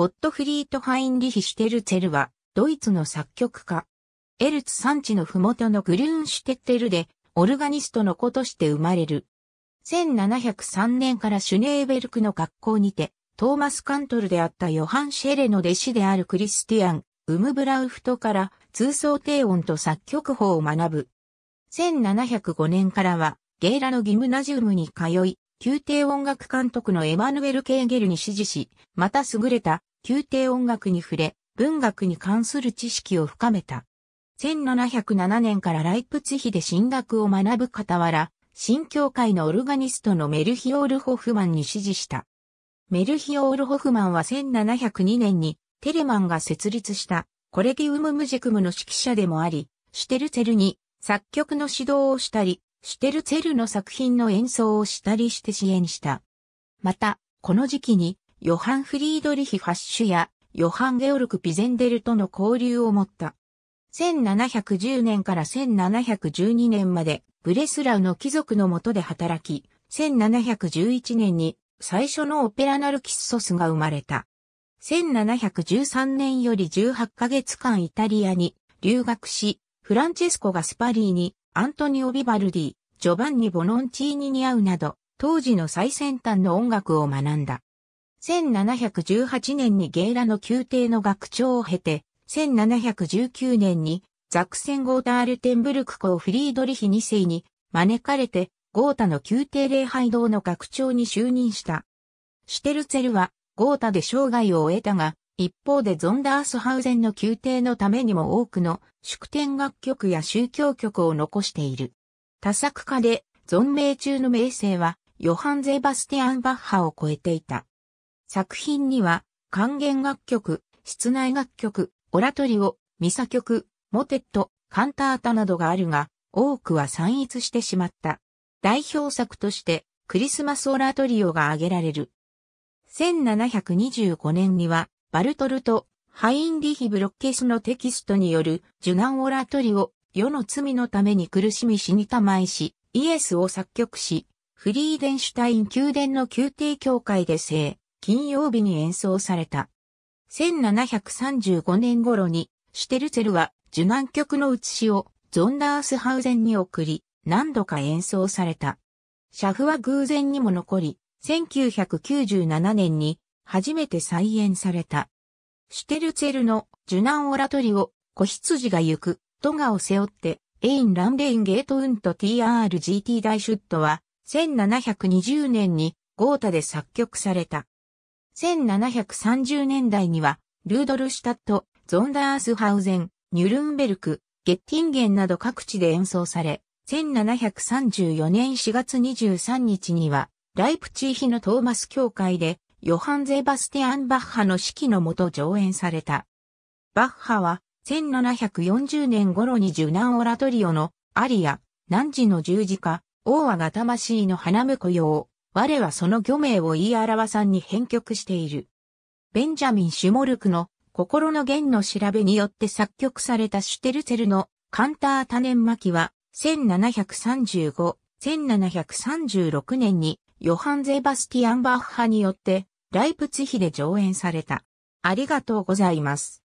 ゴットフリート・ハインリヒ・シュテルツェルは、ドイツの作曲家。エルツ山地の麓のグルーンシュテッテルで、オルガニストの子として生まれる。1703年からシュネーベルクの学校にて、トーマス・カントルであったヨハン・シェレの弟子であるクリスティアン、ウムブラウフトから通奏低音と作曲法を学ぶ。1705年からは、ゲイラのギムナジウムに通い、宮廷音楽監督のエマヌエル・ケーゲルに指示し、また優れた宮廷音楽に触れ、文学に関する知識を深めた。1707年からライプツヒで進学を学ぶ傍ら、新教会のオルガニストのメルヒオール・ホフマンに指示した。メルヒオール・ホフマンは1702年にテレマンが設立したコレギウム・ムジェクムの指揮者でもあり、シュテルツェルに作曲の指導をしたり、シュテルツェルの作品の演奏をしたりして支援した。また、この時期にヨハン・フリードリヒ・ファッシュやヨハン・ゲオルク・ピゼンデルとの交流を持った。1710年から1712年までブレスラウの貴族の下で働き、1711年に最初のオペラナルキッソスが生まれた。1713年より18ヶ月間イタリアに留学し、フランチェスコ・ガスパリーに、アントニオ・ビバルディ、ジョバンニ・ボノンチーニに会うなど、当時の最先端の音楽を学んだ。1718年にゲイラの宮廷の学長を経て、1719年にザクセンゴータ・アルテンブルク公フリードリヒ2世に招かれて、ゴータの宮廷礼拝堂の学長に就任した。シュテルツェルはゴータで生涯を終えたが、一方でゾンダースハウゼンの宮廷のためにも多くの祝典楽曲や宗教曲を残している。多作家で存命中の名声はヨハン・ゼバスティアン・バッハを超えていた。作品には、還元楽曲、室内楽曲、オラトリオ、ミサ曲、モテット、カンタータなどがあるが、多くは散逸してしまった。代表作として、クリスマスオラトリオが挙げられる。1725年には、バルトルとハインリヒ・ブロッケスのテキストによる受難オラトリオ、世の罪のために苦しみ死にたまいし、イエスを作曲し、フリーデンシュタイン宮殿の宮廷教会で生、金曜日に演奏された。1735年頃に、シュテルツェルは受難曲の写しをゾンダースハウゼンに送り、何度か演奏された。シャフは偶然にも残り、1997年に初めて再演された。シュテルツェルの受難オラトリを子羊が行く、トガを背負って、エイン・ランデイン・ゲート・ウント TRGT 大シュットは、1720年にゴータで作曲された。1730年代には、ルードルシュタット、ゾンダースハウゼン、ニュルンベルク、ゲッティンゲンなど各地で演奏され、1734年4月23日には、ライプチーヒのトーマス教会で、ヨハン・ゼバスティアン・バッハの指揮のもと上演された。バッハは、1740年頃に受難オラトリオの、アリア、何時の十字架、王和が魂の花婿用、我はその魚名を言い表さんに編曲している。ベンジャミン・シュモルクの心の弦の調べによって作曲されたシュテルツェルのカンタータネン・マキは1735、1736年にヨハン・ゼバスティアン・バッハによってライプツヒで上演された。ありがとうございます。